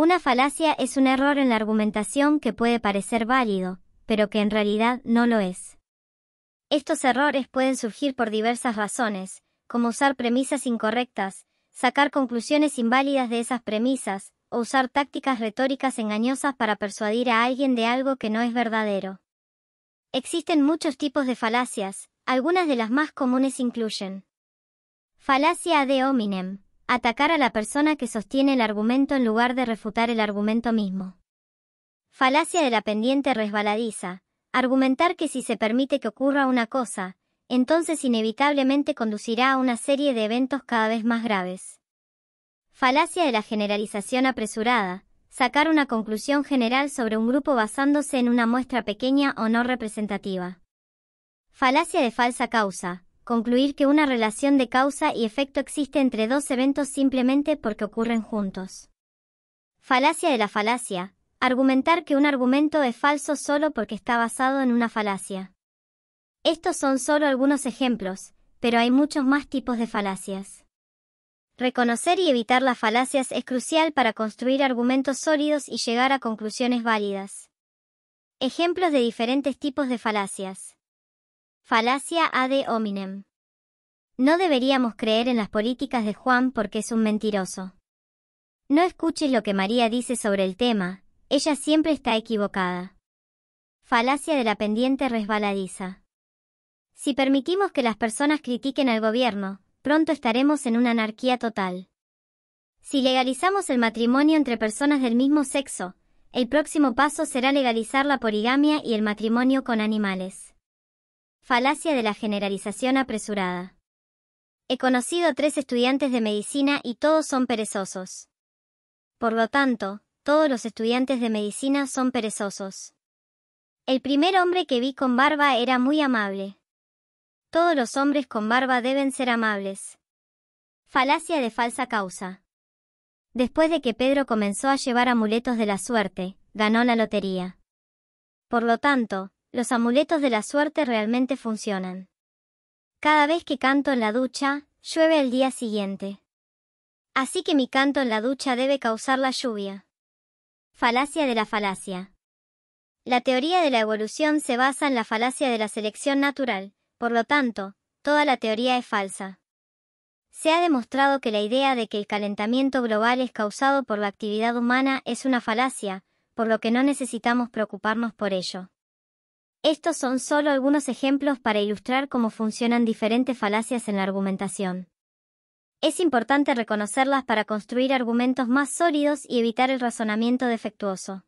Una falacia es un error en la argumentación que puede parecer válido, pero que en realidad no lo es. Estos errores pueden surgir por diversas razones, como usar premisas incorrectas, sacar conclusiones inválidas de esas premisas, o usar tácticas retóricas engañosas para persuadir a alguien de algo que no es verdadero. Existen muchos tipos de falacias, algunas de las más comunes incluyen falacia de hominem, Atacar a la persona que sostiene el argumento en lugar de refutar el argumento mismo. Falacia de la pendiente resbaladiza. Argumentar que si se permite que ocurra una cosa, entonces inevitablemente conducirá a una serie de eventos cada vez más graves. Falacia de la generalización apresurada. Sacar una conclusión general sobre un grupo basándose en una muestra pequeña o no representativa. Falacia de falsa causa concluir que una relación de causa y efecto existe entre dos eventos simplemente porque ocurren juntos. Falacia de la falacia. Argumentar que un argumento es falso solo porque está basado en una falacia. Estos son solo algunos ejemplos, pero hay muchos más tipos de falacias. Reconocer y evitar las falacias es crucial para construir argumentos sólidos y llegar a conclusiones válidas. Ejemplos de diferentes tipos de falacias. Falacia ad hominem. No deberíamos creer en las políticas de Juan porque es un mentiroso. No escuches lo que María dice sobre el tema, ella siempre está equivocada. Falacia de la pendiente resbaladiza. Si permitimos que las personas critiquen al gobierno, pronto estaremos en una anarquía total. Si legalizamos el matrimonio entre personas del mismo sexo, el próximo paso será legalizar la poligamia y el matrimonio con animales. Falacia de la generalización apresurada. He conocido tres estudiantes de medicina y todos son perezosos. Por lo tanto, todos los estudiantes de medicina son perezosos. El primer hombre que vi con barba era muy amable. Todos los hombres con barba deben ser amables. Falacia de falsa causa. Después de que Pedro comenzó a llevar amuletos de la suerte, ganó la lotería. Por lo tanto, los amuletos de la suerte realmente funcionan. Cada vez que canto en la ducha, llueve el día siguiente. Así que mi canto en la ducha debe causar la lluvia. Falacia de la falacia. La teoría de la evolución se basa en la falacia de la selección natural, por lo tanto, toda la teoría es falsa. Se ha demostrado que la idea de que el calentamiento global es causado por la actividad humana es una falacia, por lo que no necesitamos preocuparnos por ello. Estos son solo algunos ejemplos para ilustrar cómo funcionan diferentes falacias en la argumentación. Es importante reconocerlas para construir argumentos más sólidos y evitar el razonamiento defectuoso.